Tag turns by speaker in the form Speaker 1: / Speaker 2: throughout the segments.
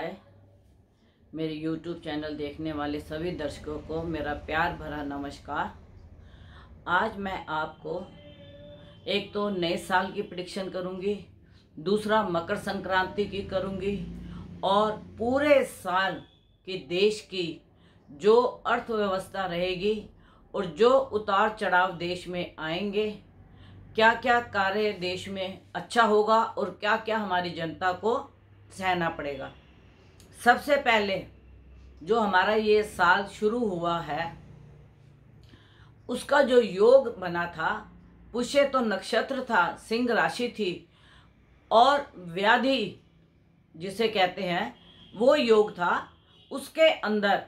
Speaker 1: आए मेरे YouTube channel देखने वाले सभी दर्शकों को मेरा प्यार भरा नमस्कार आज मैं आपको एक तो नए साल की प्रडिक्शन करूंगी दूसरा मकर संक्रांति की करूंगी और पूरे साल की देश की जो अर्थव्यवस्था रहेगी और जो उतार चढ़ाव देश में आएंगे क्या क्या कार्य देश में अच्छा होगा और क्या क्या हमारी जनता को सहना पड़ेगा सबसे पहले जो हमारा ये साल शुरू हुआ है उसका जो योग बना था पुष्य तो नक्षत्र था सिंह राशि थी और व्याधि जिसे कहते हैं वो योग था उसके अंदर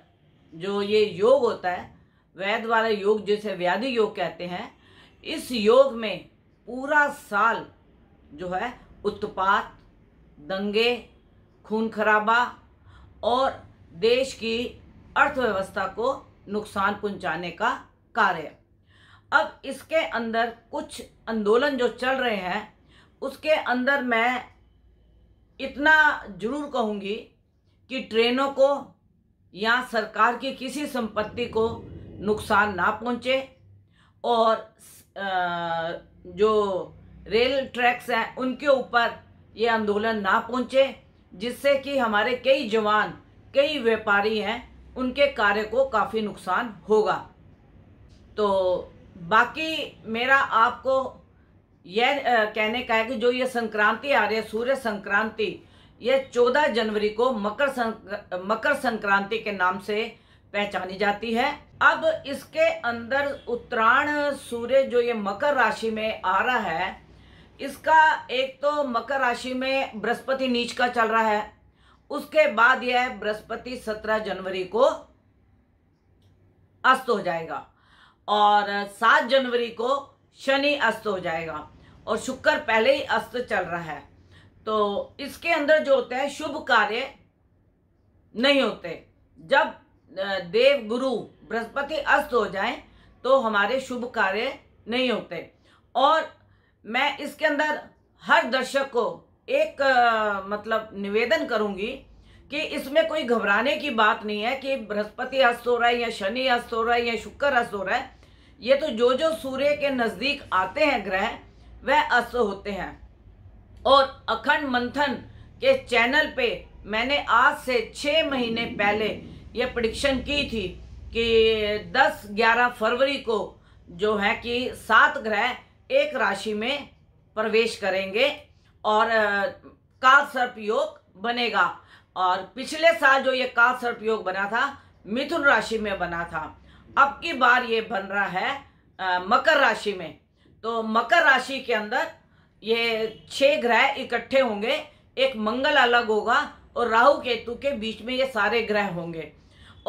Speaker 1: जो ये योग होता है वैद वाला योग जिसे व्याधि योग कहते हैं इस योग में पूरा साल जो है उत्पात दंगे खून खराबा और देश की अर्थव्यवस्था को नुकसान पहुंचाने का कार्य अब इसके अंदर कुछ आंदोलन जो चल रहे हैं उसके अंदर मैं इतना जरूर कहूँगी कि ट्रेनों को या सरकार की किसी संपत्ति को नुकसान ना पहुँचे और जो रेल ट्रैक्स हैं उनके ऊपर ये आंदोलन ना पहुँचे जिससे कि हमारे कई जवान कई व्यापारी हैं उनके कार्य को काफ़ी नुकसान होगा तो बाकी मेरा आपको यह कहने का है कि जो ये संक्रांति आ रही है सूर्य संक्रांति यह चौदह जनवरी को मकर मकर संक्रांति के नाम से पहचानी जाती है अब इसके अंदर उत्तरायण सूर्य जो ये मकर राशि में आ रहा है इसका एक तो मकर राशि में बृहस्पति नीच का चल रहा है उसके बाद यह बृहस्पति सत्रह जनवरी को अस्त हो जाएगा और सात जनवरी को शनि अस्त हो जाएगा और शुक्र पहले ही अस्त चल रहा है तो इसके अंदर जो होते हैं शुभ कार्य नहीं होते जब देव गुरु बृहस्पति अस्त हो जाए तो हमारे शुभ कार्य नहीं होते और मैं इसके अंदर हर दर्शक को एक आ, मतलब निवेदन करूंगी कि इसमें कोई घबराने की बात नहीं है कि बृहस्पति अस्त हो रहा है या शनि अस्त हो रहा है या शुक्र अस्त हो रहा है ये तो जो जो सूर्य के नज़दीक आते हैं ग्रह वह अस्त होते हैं और अखंड मंथन के चैनल पे मैंने आज से छः महीने पहले ये प्रडिक्शन की थी कि 10-11 फरवरी को जो है कि सात ग्रह एक राशि में प्रवेश करेंगे और काल सर्प योग बनेगा और पिछले साल जो ये काल सर्प योग बना था मिथुन राशि में बना था अब की बार ये बन रहा है मकर राशि में तो मकर राशि के अंदर ये छह ग्रह इकट्ठे होंगे एक मंगल अलग होगा और राहु केतु के बीच में ये सारे ग्रह होंगे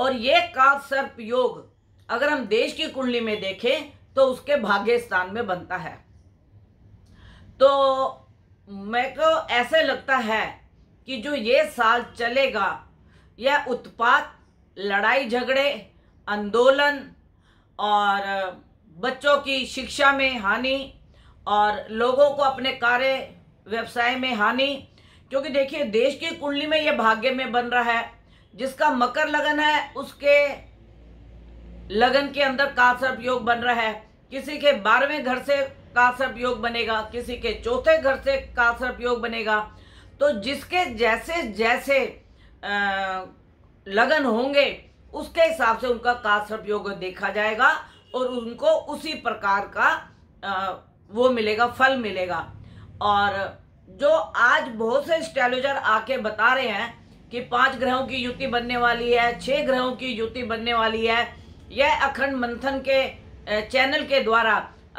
Speaker 1: और ये काल सर्प योग अगर हम देश की कुंडली में देखें तो उसके भाग्य स्थान में बनता है तो मेरे को ऐसे लगता है कि जो ये साल चलेगा यह उत्पात लड़ाई झगड़े आंदोलन और बच्चों की शिक्षा में हानि और लोगों को अपने कार्य व्यवसाय में हानि क्योंकि देखिए देश की कुंडली में यह भाग्य में बन रहा है जिसका मकर लगन है उसके लगन के अंदर का सर्प योग बन रहा है किसी के बारहवें घर से का सर्प योग बनेगा किसी के चौथे घर से का सर्प योग बनेगा तो जिसके जैसे जैसे लगन होंगे उसके हिसाब से उनका कासर्प योग देखा जाएगा और उनको उसी प्रकार का आ, वो मिलेगा फल मिलेगा और जो आज बहुत से स्टेलोजर आके बता रहे हैं कि पांच ग्रहों की युति बनने वाली है छह ग्रहों की युति बनने वाली है यह अखंड मंथन के चैनल के द्वारा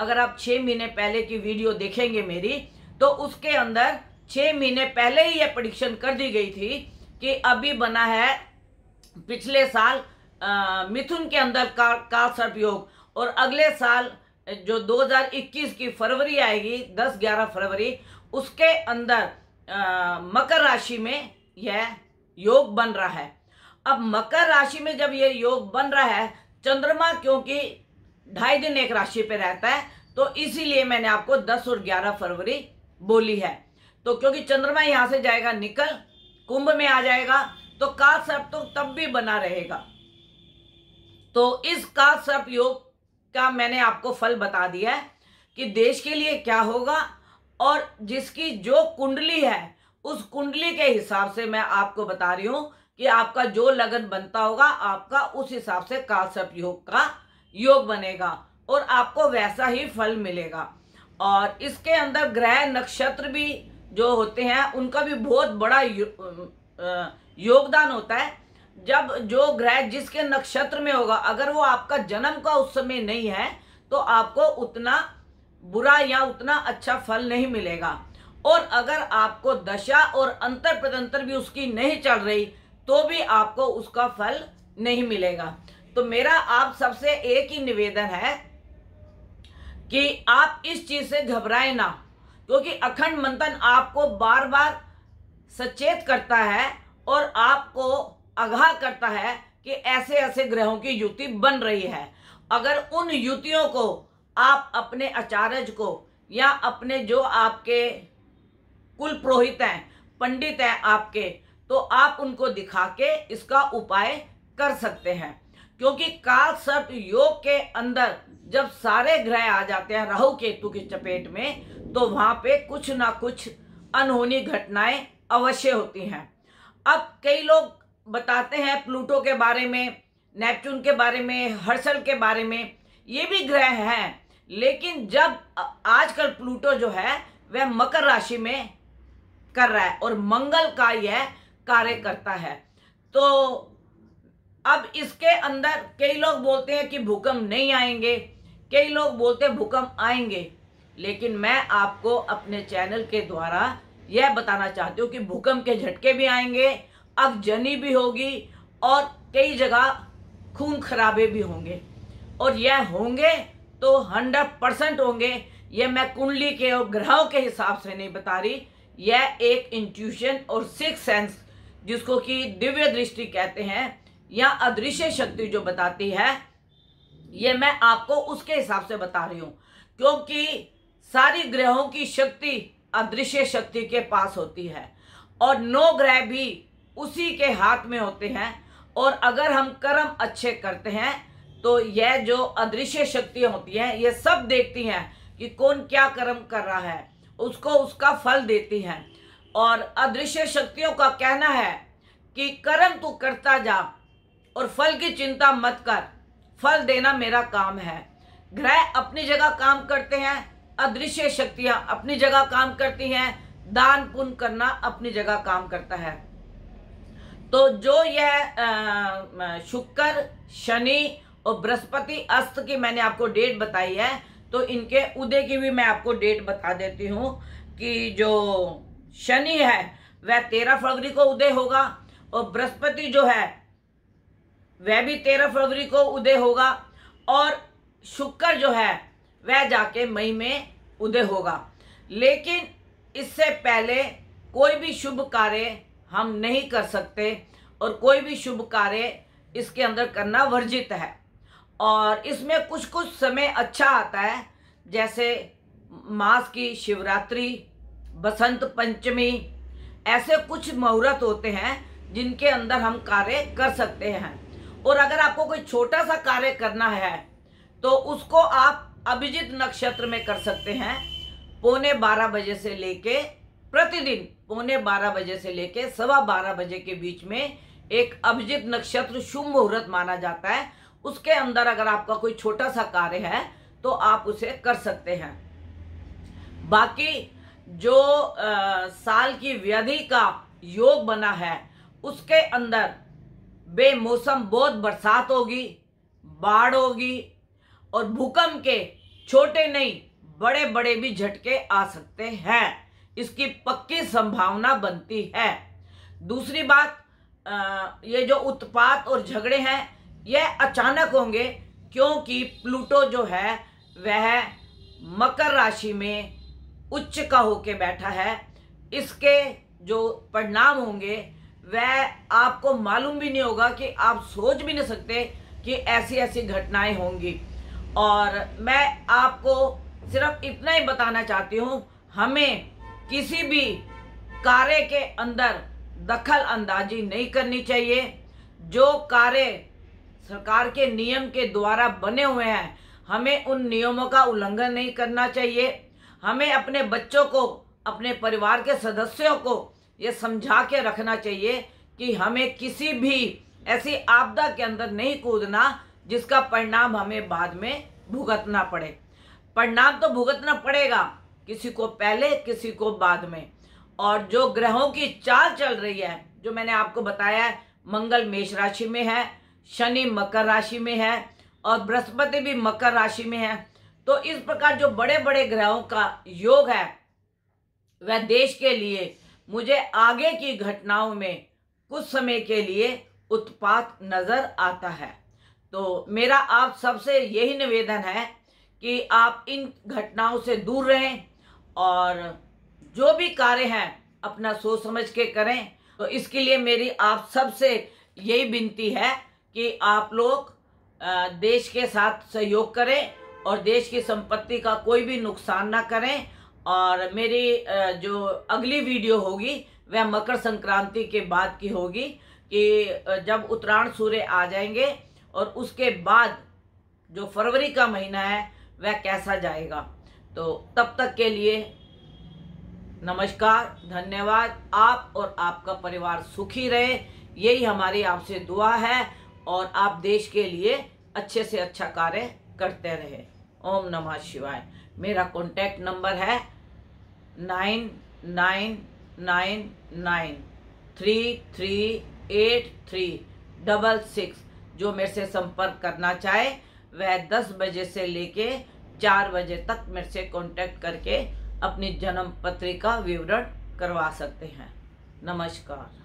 Speaker 1: अगर आप छः महीने पहले की वीडियो देखेंगे मेरी तो उसके अंदर छः महीने पहले ही यह प्रडिक्शन कर दी गई थी कि अभी बना है पिछले साल मिथुन के अंदर का, काल सर्प योग और अगले साल जो 2021 की फरवरी आएगी 10-11 फरवरी उसके अंदर आ, मकर राशि में यह योग बन रहा है अब मकर राशि में जब यह योग बन रहा है चंद्रमा क्योंकि ढाई दिन एक राशि पे रहता है तो इसीलिए मैंने आपको 10 और 11 फरवरी बोली है तो क्योंकि चंद्रमा यहाँ से जाएगा निकल कुंभ में आ जाएगा तो काल सर्प तो तब भी बना रहेगा तो इस काल सर्प योग का मैंने आपको फल बता दिया है कि देश के लिए क्या होगा और जिसकी जो कुंडली है उस कुंडली के हिसाब से मैं आपको बता रही हूँ कि आपका जो लगन बनता होगा आपका उस हिसाब से काश्यप योग का योग बनेगा और आपको वैसा ही फल मिलेगा और इसके अंदर ग्रह नक्षत्र भी जो होते हैं उनका भी बहुत बड़ा योगदान होता है जब जो ग्रह जिसके नक्षत्र में होगा अगर वो आपका जन्म का उस समय नहीं है तो आपको उतना बुरा या उतना अच्छा फल नहीं मिलेगा और अगर आपको दशा और अंतर प्रतंतर भी उसकी नहीं चल रही तो भी आपको उसका फल नहीं मिलेगा तो मेरा आप सबसे एक ही निवेदन है कि आप इस चीज से घबराए ना क्योंकि अखंड मंथन आपको बार बार सचेत करता है और आपको आगाह करता है कि ऐसे ऐसे ग्रहों की युति बन रही है अगर उन युतियों को आप अपने आचार्य को या अपने जो आपके कुल पुरोहित हैं पंडित हैं आपके तो आप उनको दिखा के इसका उपाय कर सकते हैं क्योंकि काल सर्प योग के अंदर जब सारे ग्रह आ जाते हैं राहु केतु की चपेट में तो वहां पे कुछ ना कुछ अनहोनी घटनाएं अवश्य होती हैं अब कई लोग बताते हैं प्लूटो के बारे में नेपच्यून के बारे में हर्षल के बारे में ये भी ग्रह हैं लेकिन जब आजकल प्लूटो जो है वह मकर राशि में कर रहा है और मंगल का यह कार्य करता है तो अब इसके अंदर कई लोग बोलते हैं कि भूकंप नहीं आएंगे कई लोग बोलते हैं भूकंप आएंगे लेकिन मैं आपको अपने चैनल के द्वारा यह बताना चाहती हूँ कि भूकंप के झटके भी आएंगे अब जनी भी होगी और कई जगह खून खराबे भी होंगे और यह होंगे तो हंड्रेड परसेंट होंगे यह मैं कुंडली के और ग्रहों के हिसाब से नहीं बता रही यह एक इंट्यूशन और सिक्स सेंस जिसको कि दिव्य दृष्टि कहते हैं या अदृश्य शक्ति जो बताती है ये मैं आपको उसके हिसाब से बता रही हूँ क्योंकि सारी ग्रहों की शक्ति अदृश्य शक्ति के पास होती है और नौ ग्रह भी उसी के हाथ में होते हैं और अगर हम कर्म अच्छे करते हैं तो यह जो अदृश्य शक्तियाँ होती हैं ये सब देखती हैं कि कौन क्या कर्म कर रहा है उसको उसका फल देती हैं और अदृश्य शक्तियों का कहना है कि कर्म तू करता जा और फल की चिंता मत कर फल देना मेरा काम है ग्रह अपनी जगह काम करते हैं अदृश्य शक्तियां अपनी जगह काम करती हैं दान पुण्य करना अपनी जगह काम करता है तो जो यह शुक्र शनि और बृहस्पति अस्त की मैंने आपको डेट बताई है तो इनके उदय की भी मैं आपको डेट बता देती हूँ कि जो शनि है वह तेरह फरवरी को उदय होगा और बृहस्पति जो है वह भी तेरह फरवरी को उदय होगा और शुक्र जो है वह जाके मई में उदय होगा लेकिन इससे पहले कोई भी शुभ कार्य हम नहीं कर सकते और कोई भी शुभ कार्य इसके अंदर करना वर्जित है और इसमें कुछ कुछ समय अच्छा आता है जैसे मास की शिवरात्रि बसंत पंचमी ऐसे कुछ मुहूर्त होते हैं जिनके अंदर हम कार्य कर सकते हैं और अगर आपको कोई छोटा सा कार्य करना है तो उसको आप अभिजीत नक्षत्र में कर सकते हैं पौने बारह बजे से लेके प्रतिदिन पौने बारह बजे से लेके सवा बारह बजे के बीच में एक अभिजीत नक्षत्र शुभ मुहूर्त माना जाता है उसके अंदर अगर आपका कोई छोटा सा कार्य है तो आप उसे कर सकते हैं बाकी जो आ, साल की व्याधि का योग बना है उसके अंदर बेमौसम बहुत बरसात होगी बाढ़ होगी और भूकंप के छोटे नहीं बड़े बड़े भी झटके आ सकते हैं इसकी पक्की संभावना बनती है दूसरी बात आ, ये जो उत्पात और झगड़े हैं यह अचानक होंगे क्योंकि प्लूटो जो है वह मकर राशि में उच्च का होके बैठा है इसके जो परिणाम होंगे वह आपको मालूम भी नहीं होगा कि आप सोच भी नहीं सकते कि ऐसी ऐसी घटनाएं होंगी और मैं आपको सिर्फ इतना ही बताना चाहती हूँ हमें किसी भी कार्य के अंदर दखल अंदाजी नहीं करनी चाहिए जो कार्य सरकार के नियम के द्वारा बने हुए हैं हमें उन नियमों का उल्लंघन नहीं करना चाहिए हमें अपने बच्चों को अपने परिवार के सदस्यों को ये समझा के रखना चाहिए कि हमें किसी भी ऐसी आपदा के अंदर नहीं कूदना जिसका परिणाम हमें बाद में भुगतना पड़े परिणाम तो भुगतना पड़ेगा किसी को पहले किसी को बाद में और जो ग्रहों की चाल चल रही है जो मैंने आपको बताया है मंगल मेष राशि में है शनि मकर राशि में है और बृहस्पति भी मकर राशि में है तो इस प्रकार जो बड़े बड़े ग्रहों का योग है वह देश के लिए मुझे आगे की घटनाओं में कुछ समय के लिए उत्पात नज़र आता है तो मेरा आप सबसे यही निवेदन है कि आप इन घटनाओं से दूर रहें और जो भी कार्य हैं अपना सोच समझ के करें तो इसके लिए मेरी आप सबसे यही विनती है कि आप लोग देश के साथ सहयोग करें और देश की संपत्ति का कोई भी नुकसान ना करें और मेरी जो अगली वीडियो होगी वह मकर संक्रांति के बाद की होगी कि जब उत्तरायण सूर्य आ जाएंगे और उसके बाद जो फरवरी का महीना है वह कैसा जाएगा तो तब तक के लिए नमस्कार धन्यवाद आप और आपका परिवार सुखी रहे यही हमारी आपसे दुआ है और आप देश के लिए अच्छे से अच्छा कार्य करते रहें ओम नमः शिवाय मेरा कॉन्टैक्ट नंबर है nine nine nine nine three three eight three double six जो मेरे से संपर्क करना चाहे वह दस बजे से लेके चार बजे तक मेरे से कॉन्टैक्ट करके अपनी जन्म पत्रिका विवरण करवा सकते हैं नमस्कार